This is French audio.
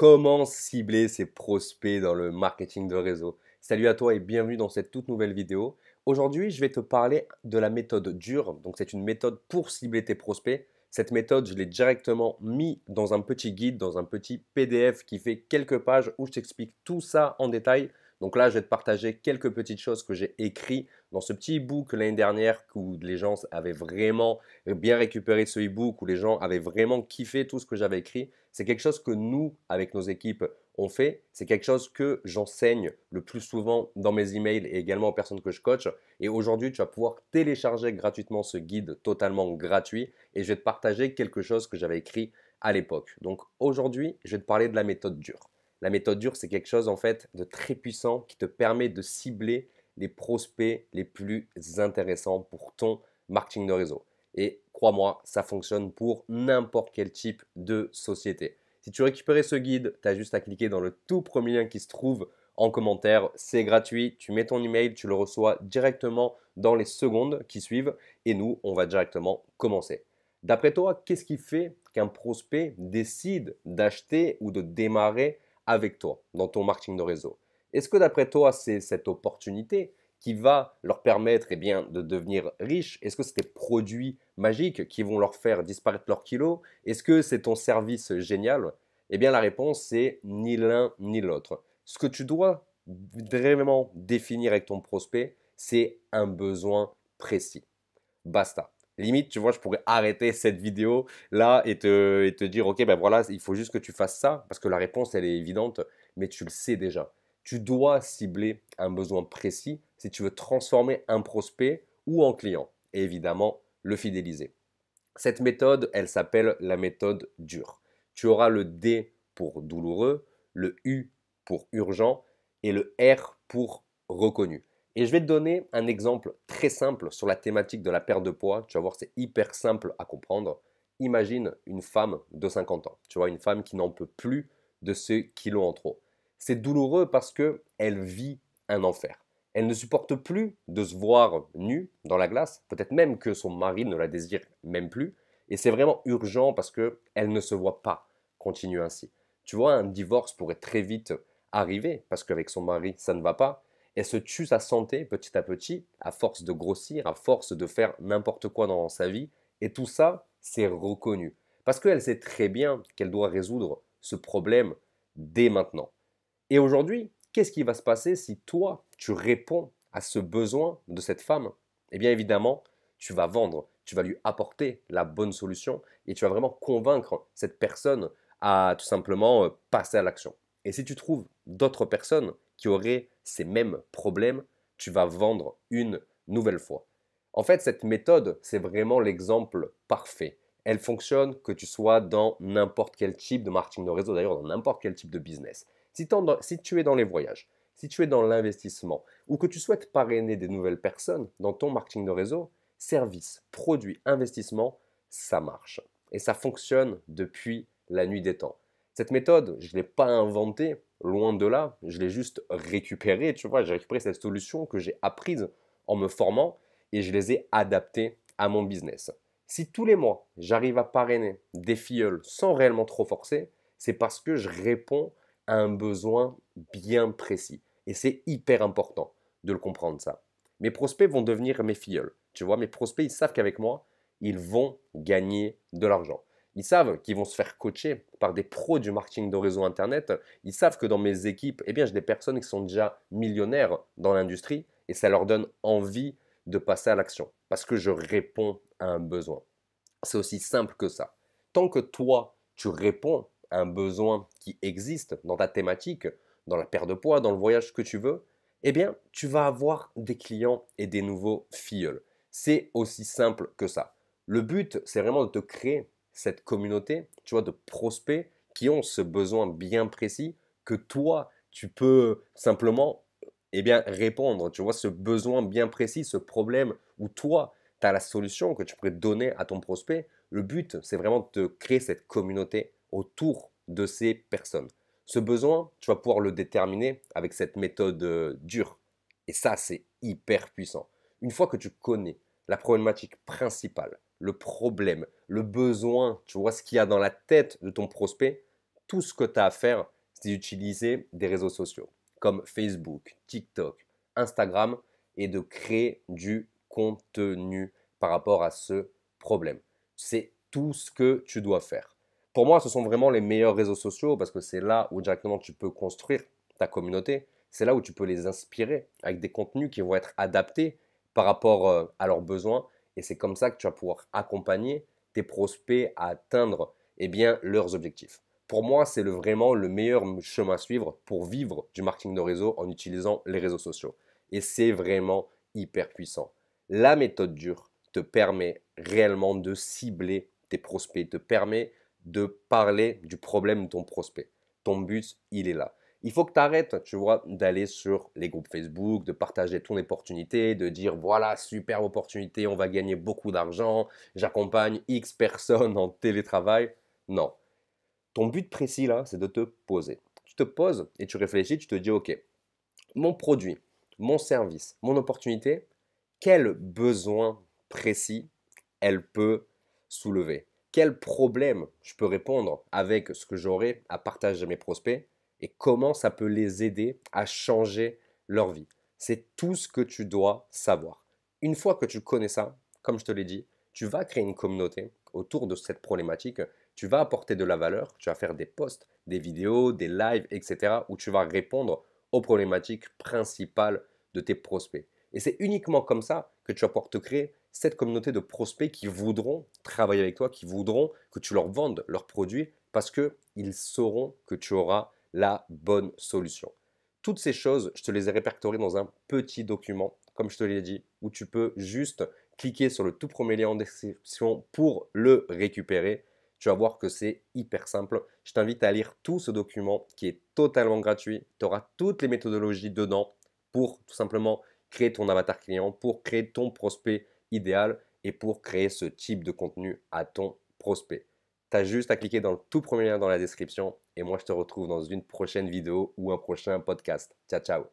comment cibler ses prospects dans le marketing de réseau. Salut à toi et bienvenue dans cette toute nouvelle vidéo. Aujourd'hui, je vais te parler de la méthode dure. Donc, c'est une méthode pour cibler tes prospects. Cette méthode, je l'ai directement mis dans un petit guide, dans un petit PDF qui fait quelques pages où je t'explique tout ça en détail. Donc là, je vais te partager quelques petites choses que j'ai écrites dans ce petit e-book l'année dernière où les gens avaient vraiment bien récupéré ce e-book, où les gens avaient vraiment kiffé tout ce que j'avais écrit. C'est quelque chose que nous, avec nos équipes, on fait. C'est quelque chose que j'enseigne le plus souvent dans mes emails et également aux personnes que je coach. Et aujourd'hui, tu vas pouvoir télécharger gratuitement ce guide totalement gratuit et je vais te partager quelque chose que j'avais écrit à l'époque. Donc aujourd'hui, je vais te parler de la méthode dure. La méthode dure, c'est quelque chose en fait de très puissant qui te permet de cibler les prospects les plus intéressants pour ton marketing de réseau. Et crois-moi, ça fonctionne pour n'importe quel type de société. Si tu récupérais ce guide, tu as juste à cliquer dans le tout premier lien qui se trouve en commentaire. C'est gratuit, tu mets ton email, tu le reçois directement dans les secondes qui suivent et nous, on va directement commencer. D'après toi, qu'est-ce qui fait qu'un prospect décide d'acheter ou de démarrer avec toi dans ton marketing de réseau. Est-ce que d'après toi, c'est cette opportunité qui va leur permettre eh de devenir riches Est-ce que c'est tes produits magiques qui vont leur faire disparaître leurs kilos Est-ce que c'est ton service génial Eh bien, la réponse, c'est ni l'un ni l'autre. Ce que tu dois vraiment définir avec ton prospect, c'est un besoin précis. Basta limite, tu vois, je pourrais arrêter cette vidéo là et te, dire, ok, ben voilà, il faut juste que tu fasses ça, parce que la réponse, elle est évidente, mais tu le sais déjà. Tu dois cibler un besoin précis si tu veux transformer un prospect ou en client, et évidemment, le fidéliser. Cette méthode, elle s'appelle la méthode dure. Tu auras le D pour douloureux, le U pour urgent et le R pour reconnu. Et je vais te donner un exemple très simple sur la thématique de la perte de poids. Tu vas voir, c'est hyper simple à comprendre. Imagine une femme de 50 ans. Tu vois, une femme qui n'en peut plus de ses kilos en trop. C'est douloureux parce que elle vit un enfer. Elle ne supporte plus de se voir nue dans la glace, peut-être même que son mari ne la désire même plus. Et c'est vraiment urgent parce qu'elle ne se voit pas continuer ainsi. Tu vois, un divorce pourrait très vite arriver parce qu'avec son mari, ça ne va pas. Elle se tue sa santé petit à petit, à force de grossir, à force de faire n'importe quoi dans sa vie. Et tout ça, c'est reconnu. Parce qu'elle sait très bien qu'elle doit résoudre ce problème dès maintenant. Et aujourd'hui, qu'est-ce qui va se passer si toi, tu réponds à ce besoin de cette femme Eh bien évidemment, tu vas vendre, tu vas lui apporter la bonne solution et tu vas vraiment convaincre cette personne à tout simplement euh, passer à l'action. Et si tu trouves d'autres personnes qui auraient ces mêmes problèmes, tu vas vendre une nouvelle fois. En fait, cette méthode, c'est vraiment l'exemple parfait. Elle fonctionne que tu sois dans n'importe quel type de marketing de réseau, d'ailleurs dans n'importe quel type de business. Si, tu es dans les voyages, si tu es dans l'investissement ou que tu souhaites parrainer des nouvelles personnes dans ton marketing de réseau, service, produit, investissement, ça marche. Et ça fonctionne depuis la nuit des temps. Cette méthode, je ne l'ai pas inventée, loin de là, je l'ai juste récupérée, tu vois, j'ai récupéré cette solution que j'ai apprise en me formant et je les ai adaptées à mon business. Si tous les mois, j'arrive à parrainer des filleuls sans réellement trop forcer, c'est parce que je réponds à un besoin bien précis. Et c'est hyper important de le comprendre ça. Mes prospects vont devenir mes filleuls. Tu vois, mes prospects, ils savent qu'avec moi, ils vont gagner de l'argent. Ils savent qu'ils vont se faire coacher par des pros du marketing de réseau Internet. Ils savent que dans mes équipes, eh bien, j'ai des personnes qui sont déjà millionnaires dans l'industrie et ça leur donne envie de passer à l'action parce que je réponds à un besoin. C'est aussi simple que ça. Tant que toi, tu réponds à un besoin qui existe dans ta thématique, dans la perte de poids, dans le voyage que tu veux, eh bien, tu vas avoir des clients et des nouveaux filleuls. C'est aussi simple que ça. Le but, c'est vraiment de te créer cette communauté, tu vois, de prospects qui ont ce besoin bien précis que toi, tu peux simplement eh bien, répondre, tu vois, ce besoin bien précis, ce problème où toi, tu as la solution que tu pourrais donner à ton prospect. Le but, c'est vraiment de créer cette communauté autour de ces personnes. Ce besoin, tu vas pouvoir le déterminer avec cette méthode euh, dure. Et ça, c'est hyper puissant. Une fois que tu connais la problématique principale, le problème, le besoin, tu vois, ce qu'il y a dans la tête de ton prospect, tout ce que tu as à faire, c'est d'utiliser des réseaux sociaux comme Facebook, TikTok, Instagram et de créer du contenu par rapport à ce problème. C'est tout ce que tu dois faire. Pour moi, ce sont vraiment les meilleurs réseaux sociaux parce que c'est là où directement tu peux construire ta communauté. C'est là où tu peux les inspirer avec des contenus qui vont être adaptés par rapport euh, à leurs besoins et c'est comme ça que tu vas pouvoir accompagner tes prospects à atteindre eh bien, leurs objectifs. Pour moi, c'est vraiment le meilleur chemin à suivre pour vivre du marketing de réseau en utilisant les réseaux sociaux. Et c'est vraiment hyper puissant. La méthode dure te permet réellement de cibler tes prospects, te permet de parler du problème de ton prospect. Ton but, il est là. Il faut que tu arrêtes, tu vois, d'aller sur les groupes Facebook, de partager ton opportunité, de dire voilà, superbe opportunité, on va gagner beaucoup d'argent, j'accompagne X personnes en télétravail. Non. Ton but précis là, c'est de te poser. Tu te poses et tu réfléchis, tu te dis ok, mon produit, mon service, mon opportunité, quel besoin précis elle peut soulever Quel problème je peux répondre avec ce que j'aurai à partager à mes prospects et comment ça peut les aider à changer leur vie. C'est tout ce que tu dois savoir. Une fois que tu connais ça, comme je te l'ai dit, tu vas créer une communauté autour de cette problématique, tu vas apporter de la valeur, tu vas faire des posts, des vidéos, des lives, etc., où tu vas répondre aux problématiques principales de tes prospects. Et c'est uniquement comme ça que tu vas pouvoir te créer cette communauté de prospects qui voudront travailler avec toi, qui voudront que tu leur vendes leurs produits, parce qu'ils sauront que tu auras la bonne solution. Toutes ces choses, je te les ai répertoriées dans un petit document, comme je te l'ai dit, où tu peux juste cliquer sur le tout premier lien en description pour le récupérer. Tu vas voir que c'est hyper simple. Je t'invite à lire tout ce document qui est totalement gratuit. Tu auras toutes les méthodologies dedans pour tout simplement créer ton avatar client, pour créer ton prospect idéal et pour créer ce type de contenu à ton prospect tu as juste à cliquer dans le tout premier lien dans la description. Et moi, je te retrouve dans une prochaine vidéo ou un prochain podcast. Ciao, ciao